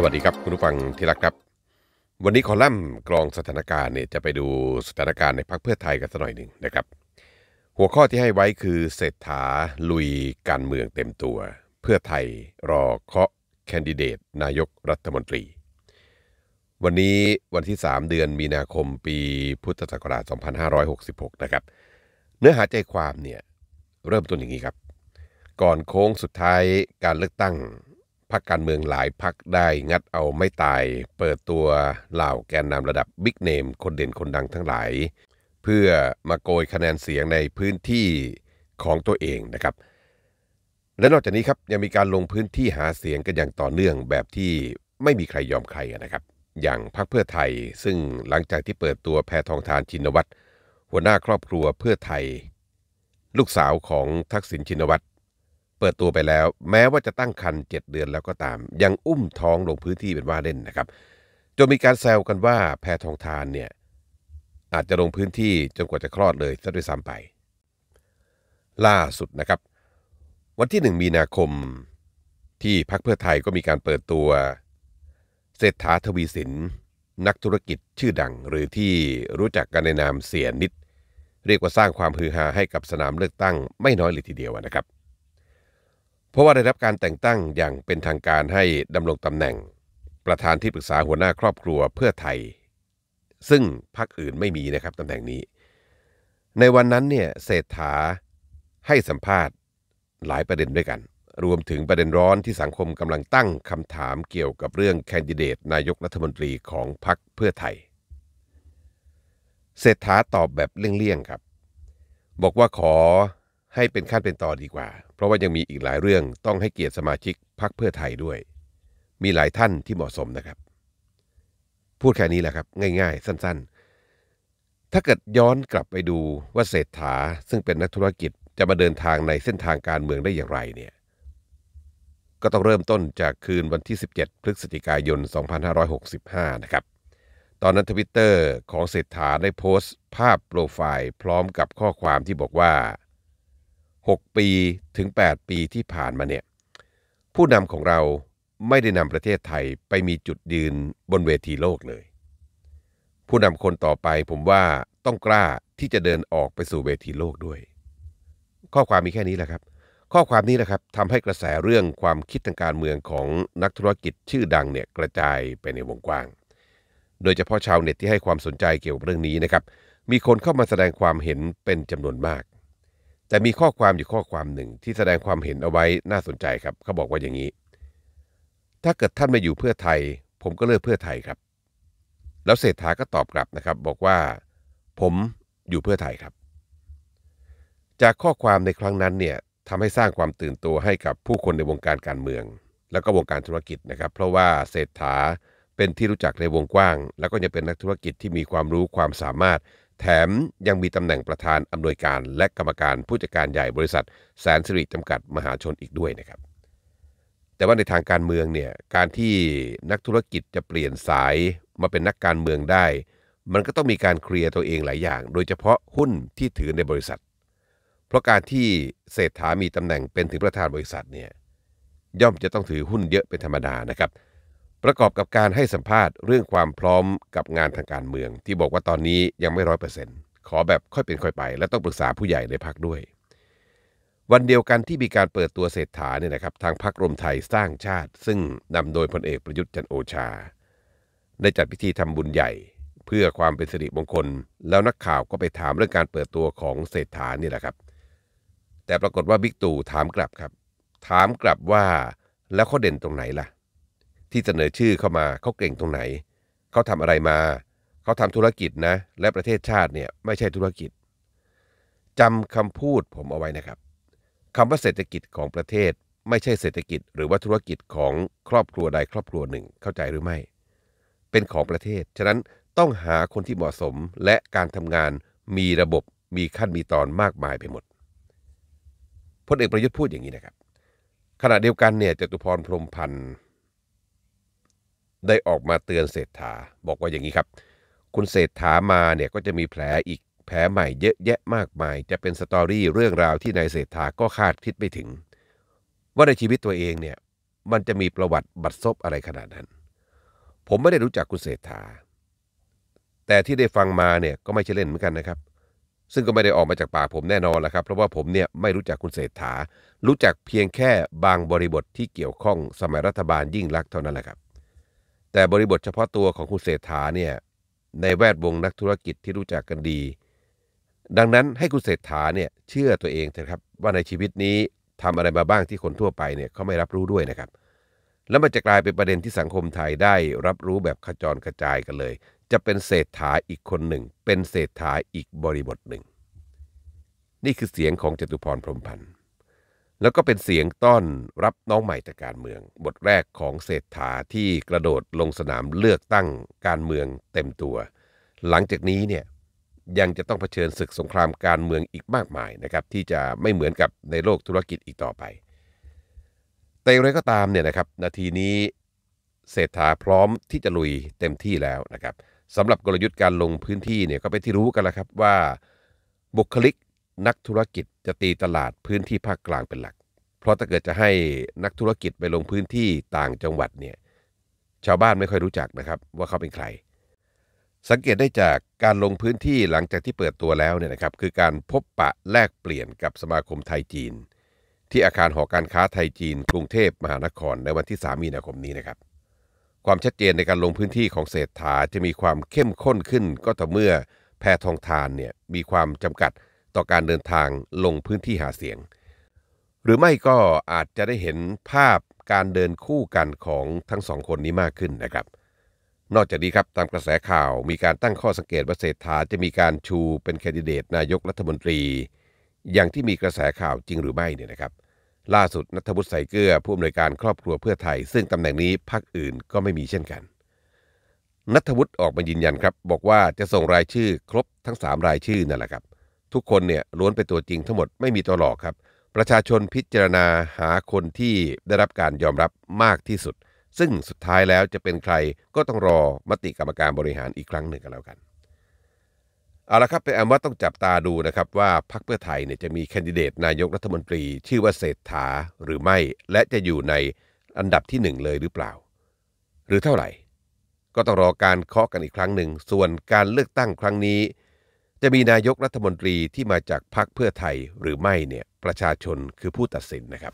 สวัสดีครับ คุณผู้ฟังที่รักครับ วันนี้คอลัมน์กรองสถานการณ์เนี่ยจะไปดูสถานการณ์ในพักเพื่อไทยกันสักหน่อยหนึ่งนะครับ หัวข้อที่ให้ไว้คือเศรษฐาลุยการเมืองเต็มตัว เพื่อไทยรอเคาะแคนดิเดตนายกรัฐมนตรี วันนี้วันที่ 3 เดือนมีนาคมปีพุทธศักราช2566 นะครับ เนื้อหาใจความเนี่ยเริ่มต้นอย่างนี้ครับ ก่อนโค้งสุดท้ายการเลือกตั้งพักการเมืองหลายพักได้งัดเอาไม่ตายเปิดตัวเหล่าแกนนำระดับบิ๊กเนมคนเด่นคนดังทั้งหลาย เพื่อมาโกยคะแนนเสียงในพื้นที่ของตัวเองนะครับ และนอกจากนี้ครับยังมีการลงพื้นที่หาเสียงกันอย่างต่อเนื่องแบบที่ไม่มีใครยอมใครนะครับ อย่างพรรคเพื่อไทย ซึ่งหลังจากที่เปิดตัวแพทองทานชินวัตรหัวหน้าครอบครัวเพื่อไทย ลูกสาวของทักษิณชินวัตรเปิดตัวไปแล้วแม้ว่าจะตั้งคันเจ็ดเดือนแล้วก็ตาม ยังอุ้มท้องลงพื้นที่เป็นว่าเล่นนะครับจนมีการแซวกันว่าแพทองทานเนี่ยอาจจะลงพื้นที่จนกว่าจะคลอดเลยซะด้วยซ้ำไป ล่าสุดนะครับ วันที่หนึ่งมีนาคมที่พักเพื่อไทยก็มีการเปิดตัวเศรษฐาทวีสิน นักธุรกิจชื่อดังหรือที่รู้จักกันในนามเสียนิด เรียกว่าสร้างความฮือฮาให้กับสนามเลือกตั้งไม่น้อยเลยทีเดียวนะครับเพราะว่าได้รับการแต่งตั้งอย่างเป็นทางการให้ดำรงตำแหน่ง ประธานที่ปรึกษาหัวหน้าครอบครัวเพื่อไทย ซึ่งพรรคอื่นไม่มีนะครับตำแหน่งนี้ ในวันนั้นเนี่ยเศรษฐาให้สัมภาษณ์หลายประเด็นด้วยกัน รวมถึงประเด็นร้อนที่สังคมกำลังตั้งคำถามเกี่ยวกับเรื่องแคนดิเดตนายกรัฐมนตรีของพรรคเพื่อไทยเศรษฐาตอบแบบเลี่ยงๆครับ บอกว่าขอให้เป็นขั้นเป็นตอนดีกว่า เพราะว่ายังมีอีกหลายเรื่องต้องให้เกียรติสมาชิกพรรคเพื่อไทยด้วย มีหลายท่านที่เหมาะสมนะครับ พูดแค่นี้แหละครับง่ายๆ สั้นๆ ถ้าเกิดย้อนกลับไปดูว่าเศรษฐา ซึ่งเป็นนักธุรกิจจะมาเดินทางในเส้นทางการเมืองได้อย่างไรเนี่ย ก็ต้องเริ่มต้นจากคืนวันที่ 17 พฤศจิกายน 2565 นะครับ ตอนนั้นทวิตเตอร์ ของเศรษฐาได้โพสต์ ภาพโปรไฟล์ พร้อมกับข้อความที่บอกว่า6 ปีถึง 8 ปีที่ผ่านมาเนี่ยผู้นำของเราไม่ได้นำประเทศไทยไปมีจุดยืนบนเวทีโลกเลย ผู้นำคนต่อไปผมว่าต้องกล้าที่จะเดินออกไปสู่เวทีโลกด้วย ข้อความมีแค่นี้แหละครับ ข้อความนี้แหละครับทำให้กระแสเรื่องความคิดทางการเมืองของนักธุรกิจชื่อดังเนี่ยกระจายไปในวงกว้าง โดยเฉพาะชาวเน็ตที่ให้ความสนใจเกี่ยวกับเรื่องนี้นะครับ มีคนเข้ามาแสดงความเห็นเป็นจำนวนมากแต่มีข้อความอยู่ข้อความหนึ่งที่แสดงความเห็นเอาไว้น่าสนใจครับ เขาบอกว่าอย่างนี้ ถ้าเกิดท่านมาอยู่เพื่อไทย ผมก็เลือกเพื่อไทยครับ แล้วเศรษฐาก็ตอบกลับนะครับบอกว่า ผมอยู่เพื่อไทยครับ จากข้อความในครั้งนั้นเนี่ยทำให้สร้างความตื่นตัวให้กับผู้คนในวงการการเมือง แล้วก็วงการธุรกิจนะครับ เพราะว่าเศรษฐาเป็นที่รู้จักในวงกว้าง แล้วก็ยังเป็นนักธุรกิจที่มีความรู้ความสามารถแถมยังมีตำแหน่งประธานอำนวยการและกรรมการผู้จัดการใหญ่บริษัท แสนสิริจำกัดมหาชนอีกด้วยนะครับ แต่ว่าในทางการเมืองเนี่ยการที่นักธุรกิจจะเปลี่ยนสายมาเป็นนักการเมืองได้ มันก็ต้องมีการเคลียร์ตัวเองหลายอย่าง โดยเฉพาะหุ้นที่ถือในบริษัท เพราะการที่เศรษฐา มีตำแหน่งเป็นถึงประธานบริษัทเนี่ยย่อมจะต้องถือหุ้นเยอะเป็นธรรมดานะครับประกอบกับการให้สัมภาษณ์เรื่องความพร้อมกับงานทางการเมือง ที่บอกว่าตอนนี้ยังไม่ร้อยเปอร์เซ็นต์ขอแบบค่อยเป็นค่อยไปและต้องปรึกษาผู้ใหญ่ในพักด้วย วันเดียวกันที่มีการเปิดตัวเศรษฐาเนี่ยนะครับ ทางพักรวมไทยสร้างชาติ ซึ่งนำโดยพลเอกประยุทธ์จันโอชาได้จัดพิธีทำบุญใหญ่ เพื่อความเป็นสิริมงคล แล้วนักข่าวก็ไปถามเรื่องการเปิดตัวของเศรษฐานี่แหละครับแต่ปรากฏว่าบิ๊กตู่ถามกลับครับ ถามกลับว่า แล้วเขาเด่นตรงไหนล่ะที่เสนอชื่อเข้ามา เขาเก่งตรงไหน เขาทำอะไรมา เขาทำธุรกิจนะ และประเทศชาติเนี่ยไม่ใช่ธุรกิจ จำคำพูดผมเอาไว้นะครับ คำว่าเศรษฐกิจของประเทศ ไม่ใช่เศรษฐกิจ หรือว่าธุรกิจของครอบครัวใดครอบครัวหนึ่งเข้าใจหรือไม่ เป็นของประเทศ ฉะนั้นต้องหาคนที่เหมาะสมและการทำงานมีระบบ มีขั้น มีตอนมากมายไปหมด พลเอกประยุทธ์พูดอย่างนี้นะครับ ขณะเดียวกันเนี่ยจตุพรพรมพันธ์ได้ออกมาเตือนเศรษฐา บอกว่าอย่างนี้ครับคุณเศรษฐามาเนี่ยก็จะมีแผลอีกแผลใหม่เยอะแยะมากมาย จะเป็นสตอรี่เรื่องราวที่นายเศรษฐาก็คาดคิดไม่ถึงว่าในชีวิตตัวเองเนี่ยมันจะมีประวัติบัดซบอะไรขนาดนั้น ผมไม่ได้รู้จักคุณเศรษฐา แต่ที่ได้ฟังมาเนี่ยก็ไม่ใช่เล่นเหมือนกันนะครับ ซึ่งก็ไม่ได้ออกมาจากปากผมแน่นอนละครับ เพราะว่าผมเนี่ยไม่รู้จักคุณเศรษฐา รู้จักเพียงแค่บางบริบทที่เกี่ยวข้องสมัยรัฐบาลยิ่งลักษณ์เท่านั้นแหละครับแต่บริบทเฉพาะตัวของคุณเศรษฐาเนี่ยในแวดวงนักธุรกิจที่รู้จักกันดี ดังนั้นให้คุณเศรษฐาเนี่ยเชื่อตัวเองเถอะครับว่าในชีวิตนี้ทำอะไรมาบ้างที่คนทั่วไปเนี่ยเขาไม่รับรู้ด้วยนะครับ แล้วมันจะกลายเป็นประเด็นที่สังคมไทยได้รับรู้แบบขจรกระจายกันเลย จะเป็นเศรษฐาอีกคนหนึ่ง เป็นเศรษฐาอีกบริบทหนึ่ง นี่คือเสียงของจตุพรพรมพันธ์แล้วก็เป็นเสียงต้อนรับน้องใหม่จากการเมือง บทแรกของเศรษฐาที่กระโดดลงสนามเลือกตั้งการเมืองเต็มตัว หลังจากนี้เนี่ยยังจะต้องเผชิญศึกสงครามการเมืองอีกมากมายนะครับที่จะไม่เหมือนกับในโลกธุรกิจอีกต่อไป แต่อย่างไรก็ตามเนี่ยนะครับนาทีนี้เศรษฐาพร้อมที่จะลุยเต็มที่แล้วนะครับสำหรับกลยุทธ์การลงพื้นที่เนี่ยก็เป็นที่รู้กันแล้วครับว่าบุคลิกนักธุรกิจจะตีตลาดพื้นที่ภาคกลางเป็นหลัก เพราะถ้าเกิดจะให้นักธุรกิจไปลงพื้นที่ต่างจังหวัดเนี่ย ชาวบ้านไม่ค่อยรู้จักนะครับ ว่าเขาเป็นใคร สังเกตได้จากการลงพื้นที่หลังจากที่เปิดตัวแล้วเนี่ยนะครับ คือการพบปะแลกเปลี่ยนกับสมาคมไทยจีน ที่อาคารหอการค้าไทยจีน กรุงเทพมหานคร ในวันที่3มีนาคมนี้นะครับ ความชัดเจนในการลงพื้นที่ของเศรษฐาจะมีความเข้มข้นขึ้นก็ต่อเมื่อแพทองทานเนี่ยมีความจำกัดต่อการเดินทางลงพื้นที่หาเสียง หรือไม่ก็อาจจะได้เห็นภาพการเดินคู่กันของทั้งสองคนนี้มากขึ้นนะครับนอกจากนี้ครับตามกระแสข่าวมีการตั้งข้อสังเกตว่าเศรษฐาจะมีการชูเป็นแคนดิเดตนายกรัฐมนตรี อย่างที่มีกระแสข่าวจริงหรือไม่เนี่ยนะครับ ล่าสุดนัทวุฒิใสเกลือผู้อำนวยการครอบครัวเพื่อไทย ซึ่งตำแหน่งนี้พรรคอื่นก็ไม่มีเช่นกันนัทวุฒิออกมายืนยันครับบอกว่าจะส่งรายชื่อครบทั้ง 3 รายชื่อนั่นแหละครับทุกคนเนี่ยล้วนเป็นตัวจริงทั้งหมดไม่มีตัวหลอกครับ ประชาชนพิจารณาหาคนที่ได้รับการยอมรับมากที่สุด ซึ่งสุดท้ายแล้วจะเป็นใครก็ต้องรอมติกรรมการบริหารอีกครั้งหนึ่งกันแล้วกัน เอาละครับเป็นอันว่าต้องจับตาดูนะครับ ว่าพรรคเพื่อไทยเนี่ยจะมีแคนดิเดตนายกรัฐมนตรี ชื่อว่าเศรษฐาหรือไม่และจะอยู่ในอันดับที่หนึ่งเลยหรือเปล่า หรือเท่าไหร่ก็ต้องรอการเคาะกันอีกครั้งหนึ่งส่วนการเลือกตั้งครั้งนี้จะมีนายกรัฐมนตรีที่มาจากพรรคเพื่อไทยหรือไม่เนี่ยประชาชนคือผู้ตัดสินนะครับ